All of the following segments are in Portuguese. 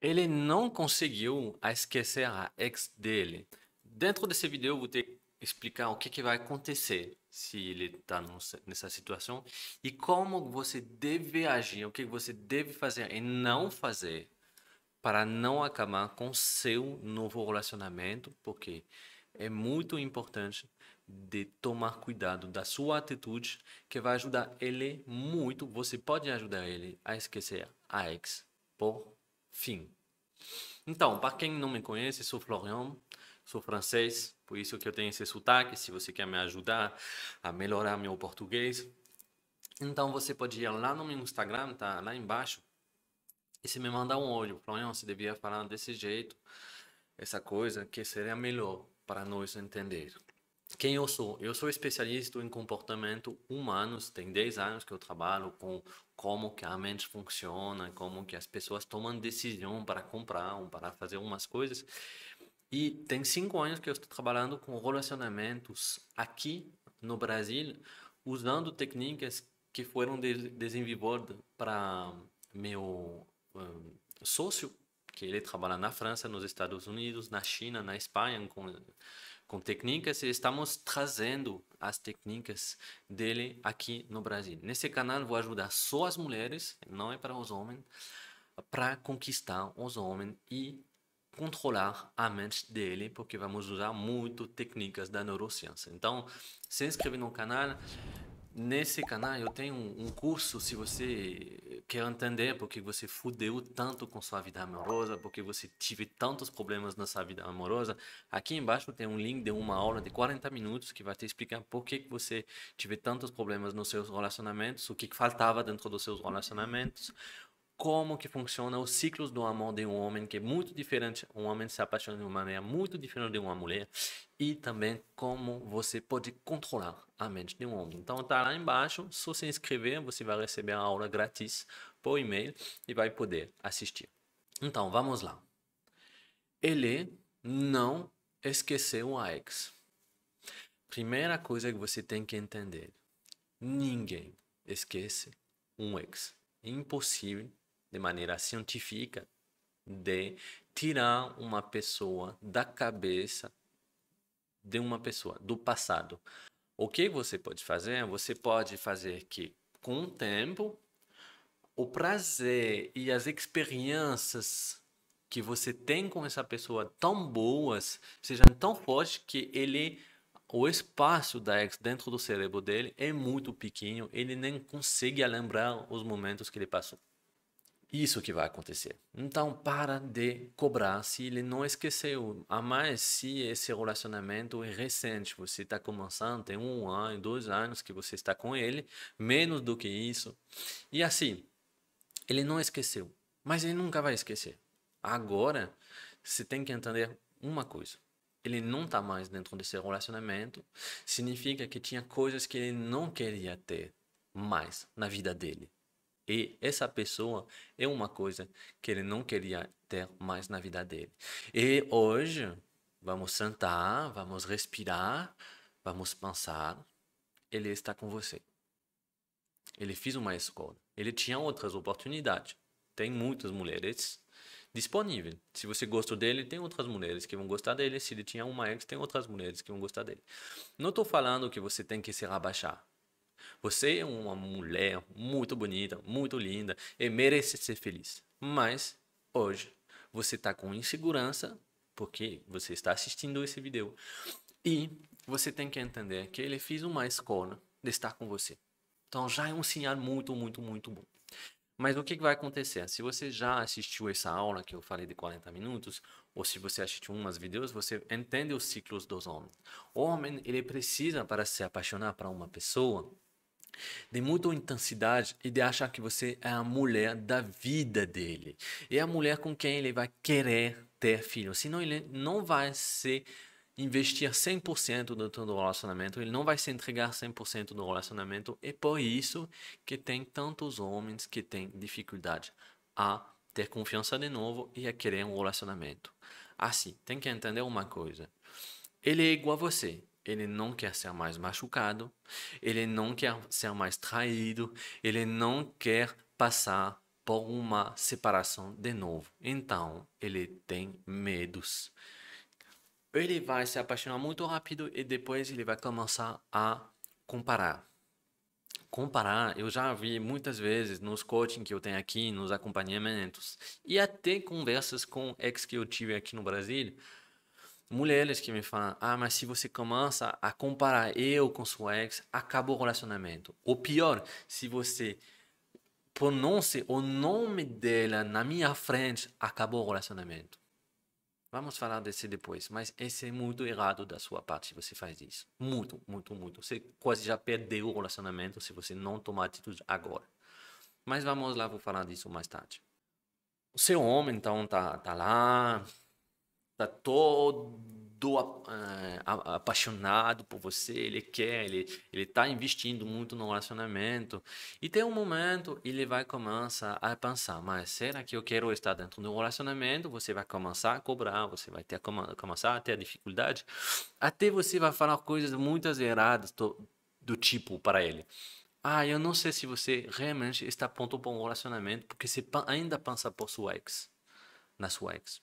Ele não conseguiu esquecer a ex dele. Dentro desse vídeo eu vou te explicar o que, que vai acontecer se ele está nessa situação e como você deve agir, o que você deve fazer e não fazer para não acabar com seu novo relacionamento, porque é muito importante de tomar cuidado da sua atitude que vai ajudar ele muito. Você pode ajudar ele a esquecer a ex por Fim. Então, para quem não me conhece, sou Florian, sou francês, por isso que eu tenho esse sotaque. Se você quer me ajudar a melhorar meu português, então você pode ir lá no meu Instagram, tá lá embaixo, e se me mandar um olho. Florian, você devia falar desse jeito, essa coisa que seria melhor para nós entender. Quem eu sou? Eu sou especialista em comportamento humano, tem 10 anos que eu trabalho com como que a mente funciona, como que as pessoas tomam decisão para comprar ou para fazer umas coisas. E tem 5 anos que eu estou trabalhando com relacionamentos aqui no Brasil, usando técnicas que foram de desenvolvidas para meu um, eh, sócio, que ele trabalha na França, nos Estados Unidos, na China, na Espanha, com com técnicas e estamos trazendo as técnicas dele aqui no Brasil. Nesse canal vou ajudar só as mulheres, não é para os homens, para conquistar os homens e controlar a mente dele, porque vamos usar muito técnicas da neurociência. Então, se inscreve no canal, Nesse canal eu tenho um curso se você quer entender porque você fudeu tanto com sua vida amorosa, porque você tive tantos problemas na sua vida amorosa. Aqui embaixo tem um link de uma aula de 40 minutos que vai te explicar por que você tive tantos problemas nos seus relacionamentos, o que faltava dentro dos seus relacionamentos, como que funciona os ciclos do amor de um homem, que é muito diferente, um homem se apaixona de uma maneira muito diferente de uma mulher, e também como você pode controlar a mente de um homem. Então tá lá embaixo, só se inscrever, você vai receber a aula grátis por e-mail e vai poder assistir. Então, vamos lá. Ele não esqueceu a ex. Primeira coisa que você tem que entender, ninguém esquece um ex. É impossível de maneira científica, de tirar uma pessoa da cabeça de uma pessoa, do passado. O que você pode fazer? Você pode fazer que, com o tempo, o prazer e as experiências que você tem com essa pessoa tão boas, sejam tão fortes que ele o espaço da ex dentro do cérebro dele é muito pequeno, ele nem consegue lembrar os momentos que ele passou. Isso que vai acontecer. Então, para de cobrar se ele não esqueceu. A mais se esse relacionamento é recente, você está começando, tem um ano, dois anos que você está com ele, menos do que isso. E assim, ele não esqueceu, mas ele nunca vai esquecer. Agora, você tem que entender uma coisa ele não está mais dentro desse relacionamento, significa que tinha coisas que ele não queria ter mais na vida dele. E essa pessoa é uma coisa que ele não queria ter mais na vida dele. E hoje, vamos sentar, vamos respirar, vamos pensar. Ele está com você. Ele fez uma escolha. Ele tinha outras oportunidades. Tem muitas mulheres disponíveis. Se você gostou dele, tem outras mulheres que vão gostar dele. Se ele tinha uma ex, tem outras mulheres que vão gostar dele. Não estou falando que você tem que se abaixar. Você é uma mulher muito bonita, muito linda e merece ser feliz. Mas hoje você está com insegurança porque você está assistindo esse vídeo e você tem que entender que ele fez uma escolha de estar com você. Então já é um sinal muito, muito, muito bom. Mas o que vai acontecer? Se você já assistiu essa aula que eu falei de 40 minutos, ou se você assistiu umas vídeos, você entende os ciclos dos homens. O homem, ele precisa para se apaixonar para uma pessoa, de muita intensidade e de achar que você é a mulher da vida dele. e é a mulher com quem ele vai querer ter filho. Senão ele não vai se investir 100% do todo relacionamento, ele não vai se entregar 100% do relacionamento. É por isso que tem tantos homens que têm dificuldade a ter confiança de novo e a querer um relacionamento. Assim, tem que entender uma coisa. Ele é igual a você. Ele não quer ser mais machucado, ele não quer ser mais traído, ele não quer passar por uma separação de novo. Então, ele tem medos. Ele vai se apaixonar muito rápido e depois ele vai começar a comparar. Comparar, eu já vi muitas vezes nos coaching que eu tenho aqui, nos acompanhamentos e até conversas com ex que eu tive aqui no Brasil mulheres que me falam: ah, mas se você começa a comparar eu com sua ex, acabou o relacionamento. Ou pior, se você pronuncia o nome dela na minha frente, acabou o relacionamento. Vamos falar desse depois, mas esse é muito errado da sua parte se você faz isso. Muito, muito, muito. Você quase já perdeu o relacionamento se você não tomar atitude agora. Mas vamos lá, vou falar disso mais tarde. O seu homem, então, tá, tá lá, tá todo a, é, a, apaixonado por você, ele quer, ele ele tá investindo muito no relacionamento e tem um momento ele vai começar a pensar, mas será que eu quero estar dentro de um relacionamento? Você vai começar a cobrar, você vai ter começar a ter dificuldade, até você vai falar coisas muito erradas do, do tipo para ele. Ah, eu não sei se você realmente está pronto para um relacionamento porque você ainda pensa por sua ex, na sua ex.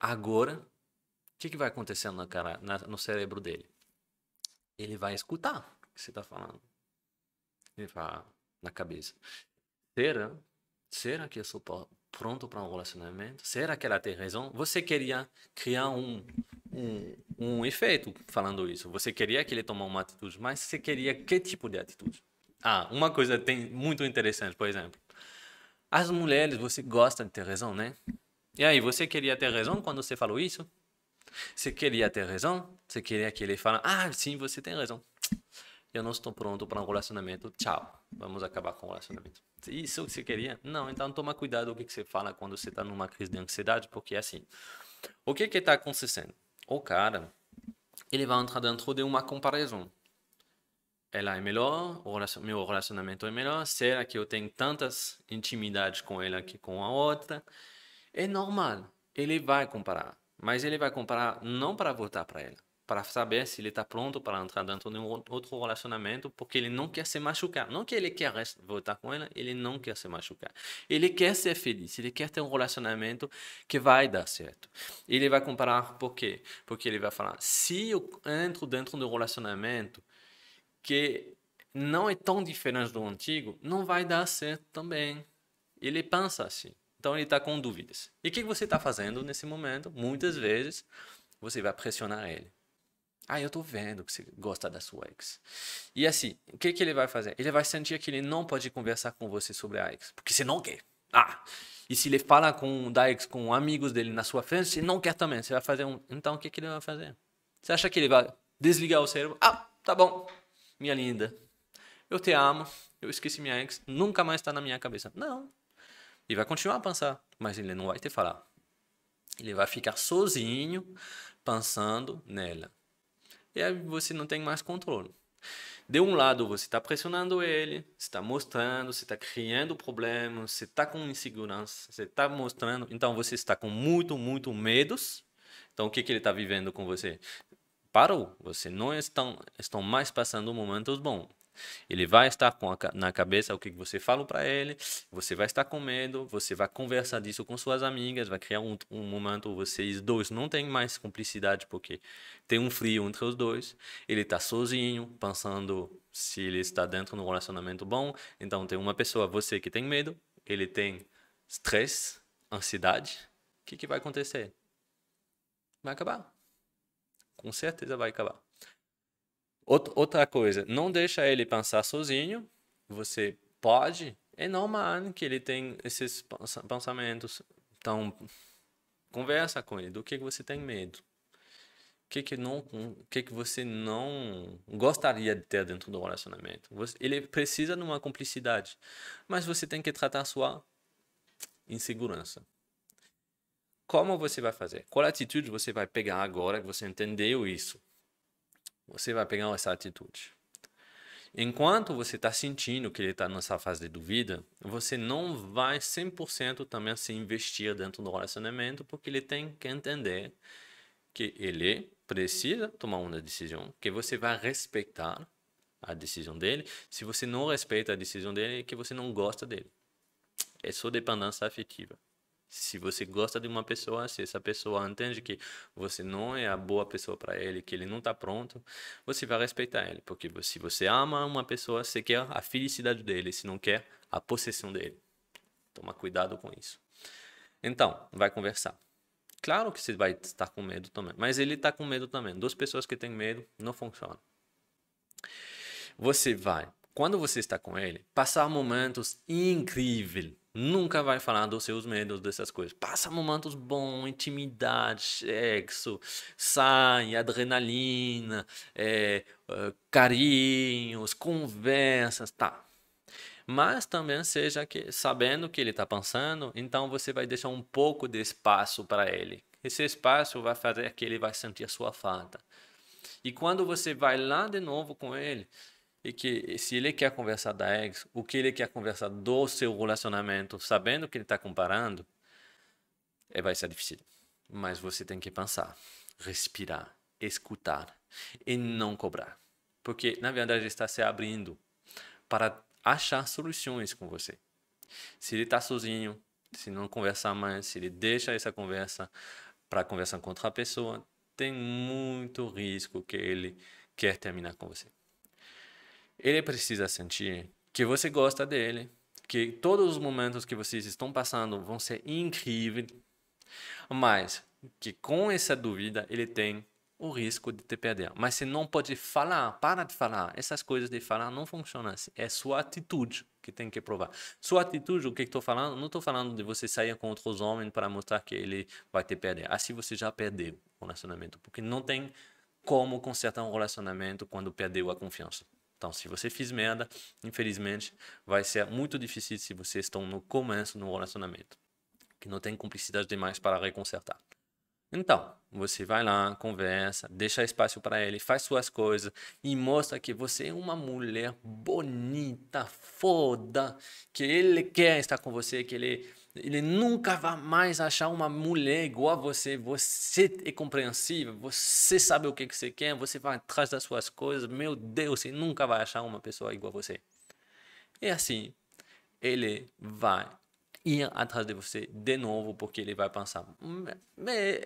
Agora, o que, que vai acontecendo no cara, na, no cérebro dele? Ele vai escutar o que você está falando. Ele fala na cabeça: será, será que eu sou pronto para um relacionamento? Será que ela tem razão? Você queria criar um, um, um efeito falando isso. Você queria que ele tomasse uma atitude, mas você queria que tipo de atitude? Ah, uma coisa tem muito interessante, por exemplo. As mulheres, você gosta de ter razão, né? E aí, você queria ter razão quando você falou isso? Você queria ter razão? Você queria que ele fale, ah, sim, você tem razão. Eu não estou pronto para um relacionamento, tchau. Vamos acabar com o relacionamento. Isso que você queria? Não, então toma cuidado o que você fala quando você está numa crise de ansiedade, porque é assim, o que que está acontecendo? O cara, ele vai entrar dentro de uma comparação. Ela é melhor, o meu relacionamento é melhor, será que eu tenho tantas intimidades com ela que com a outra? É normal. Ele vai comparar, mas ele vai comparar não para voltar para ela, para saber se ele está pronto para entrar dentro de um outro relacionamento, porque ele não quer se machucar. Não que ele quer voltar com ela, ele não quer se machucar. Ele quer ser feliz, ele quer ter um relacionamento que vai dar certo. Ele vai comparar por quê? Porque ele vai falar: se eu entro dentro de um relacionamento que não é tão diferente do antigo, não vai dar certo também. Ele pensa assim. Então ele está com dúvidas. E o que você está fazendo nesse momento? Muitas vezes você vai pressionar ele. Ah, eu estou vendo que você gosta da sua ex. E assim, o que, que ele vai fazer? Ele vai sentir que ele não pode conversar com você sobre a ex, porque você não quer. Ah, e se ele fala com da ex, com amigos dele na sua frente, você não quer também. Você vai fazer um. Então o que, que ele vai fazer? Você acha que ele vai desligar o cérebro? Ah, tá bom, minha linda. Eu te amo, eu esqueci minha ex, nunca mais está na minha cabeça. Não. E vai continuar a pensar, mas ele não vai te falar. Ele vai ficar sozinho pensando nela. E aí você não tem mais controle. De um lado, você está pressionando ele, está mostrando, você está criando problemas, você está com insegurança, você está mostrando. Então, você está com muito, muito medos. Então, o que, que ele está vivendo com você? Parou. Você não estão mais passando momentos bons. Ele vai estar com a, na cabeça o que você fala para ele, você vai estar com medo, você vai conversar disso com suas amigas, vai criar um, um momento onde vocês dois não têm mais cumplicidade porque tem um frio entre os dois. Ele está sozinho, pensando se ele está dentro de um relacionamento bom. Então tem uma pessoa, você que tem medo, ele tem estresse, ansiedade. O que, que vai acontecer? Vai acabar. Com certeza vai acabar. Outra coisa, não deixa ele pensar sozinho. Você pode. É normal que ele tem esses pensamentos. Então, conversa com ele. Do que, que você tem medo? O que, que, não, que, que você não gostaria de ter dentro do relacionamento? ele precisa de uma cumplicidade. Mas você tem que tratar sua insegurança. Como você vai fazer? Qual atitude você vai pegar agora que você entendeu isso? você vai pegar essa atitude. Enquanto você está sentindo que ele está nessa fase de dúvida, você não vai 100% também se assim, investir dentro do relacionamento, porque ele tem que entender que ele precisa tomar uma decisão, que você vai respeitar a decisão dele. Se você não respeita a decisão dele, é que você não gosta dele. É sua dependência afetiva. Se você gosta de uma pessoa, se assim, essa pessoa entende que você não é a boa pessoa para ele, que ele não está pronto, você vai respeitar ele. Porque se você ama uma pessoa, você quer a felicidade dele, se não quer a possessão dele. Toma cuidado com isso. Então, vai conversar. Claro que você vai estar com medo também, mas ele está com medo também. Duas pessoas que têm medo não funcionam. Você vai, quando você está com ele, passar momentos incríveis nunca vai falar dos seus medos, dessas coisas. Passa momentos bons, intimidade, sexo, sai, adrenalina, é, é carinhos, conversas, tá. Mas também seja que, sabendo o que ele está pensando, então você vai deixar um pouco de espaço para ele. Esse espaço vai fazer que ele vai sentir sua falta. E quando você vai lá de novo com ele, e que se ele quer conversar da ex, o que ele quer conversar do seu relacionamento, sabendo que ele está comparando, é, vai ser difícil. Mas você tem que pensar, respirar, escutar e não cobrar. Porque, na verdade, ele está se abrindo para achar soluções com você. Se ele está sozinho, se não conversar mais, se ele deixa essa conversa para conversar com outra pessoa, tem muito risco que ele quer terminar com você. Ele precisa sentir que você gosta dele, que todos os momentos que vocês estão passando vão ser incríveis, mas que com essa dúvida ele tem o risco de te perder. Mas se não pode falar, para de falar. Essas coisas de falar não funcionam. Assim. É sua atitude que tem que provar. Sua atitude, o que estou falando? Não estou falando de você sair contra os homens para mostrar que ele vai te perder. Assim você já perdeu o relacionamento, porque não tem como consertar um relacionamento quando perdeu a confiança. Então, se você fez merda, infelizmente, vai ser muito difícil se vocês estão no começo no relacionamento, que não tem cumplicidade demais para reconsertar. Então, você vai lá, conversa, deixa espaço para ele, faz suas coisas e mostra que você é uma mulher bonita, foda, que ele quer estar com você, que ele ele nunca vai mais achar uma mulher igual a você. Você é compreensiva, você sabe o que, você quer, você vai atrás das suas coisas. Meu Deus, você nunca vai achar uma pessoa igual a você. E assim, ele vai ir atrás de você de novo, porque ele vai pensar: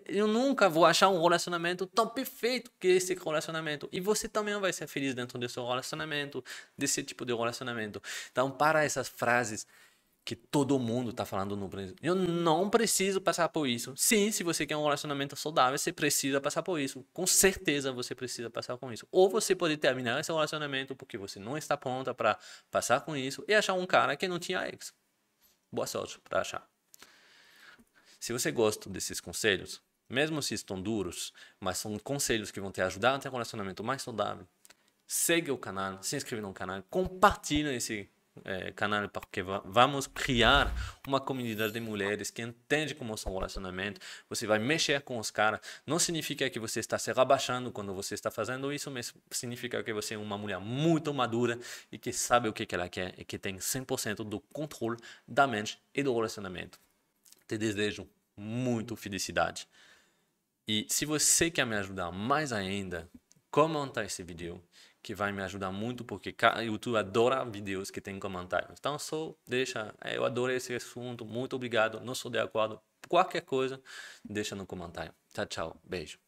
eu nunca vou achar um relacionamento tão perfeito que esse relacionamento. E você também vai ser feliz dentro desse relacionamento, desse tipo de relacionamento. Então, para essas frases que todo mundo tá falando no Brasil. Eu não preciso passar por isso. Sim, se você quer um relacionamento saudável, você precisa passar por isso. Com certeza você precisa passar com isso. Ou você pode terminar esse relacionamento porque você não está pronta para passar com isso e achar um cara que não tinha ex. Boa sorte para achar. Se você gosta desses conselhos, mesmo se estão duros, mas são conselhos que vão te ajudar a ter um relacionamento mais saudável, segue o canal, se inscreve no canal, compartilha esse é, canal porque vamos criar uma comunidade de mulheres que entende como são relacionamento. Você vai mexer com os caras. Não significa que você está se rebaixando quando você está fazendo isso, mas significa que você é uma mulher muito madura e que sabe o que, que ela quer e que tem 100% do controle da mente e do relacionamento. Te desejo muito felicidade. E se você quer me ajudar mais ainda, comenta esse vídeo que vai me ajudar muito, porque o YouTube adora vídeos que tem comentários. Então, só deixa, é, eu adorei esse assunto, muito obrigado, não sou de acordo. Qualquer coisa, deixa no comentário. Tchau, tchau, beijo.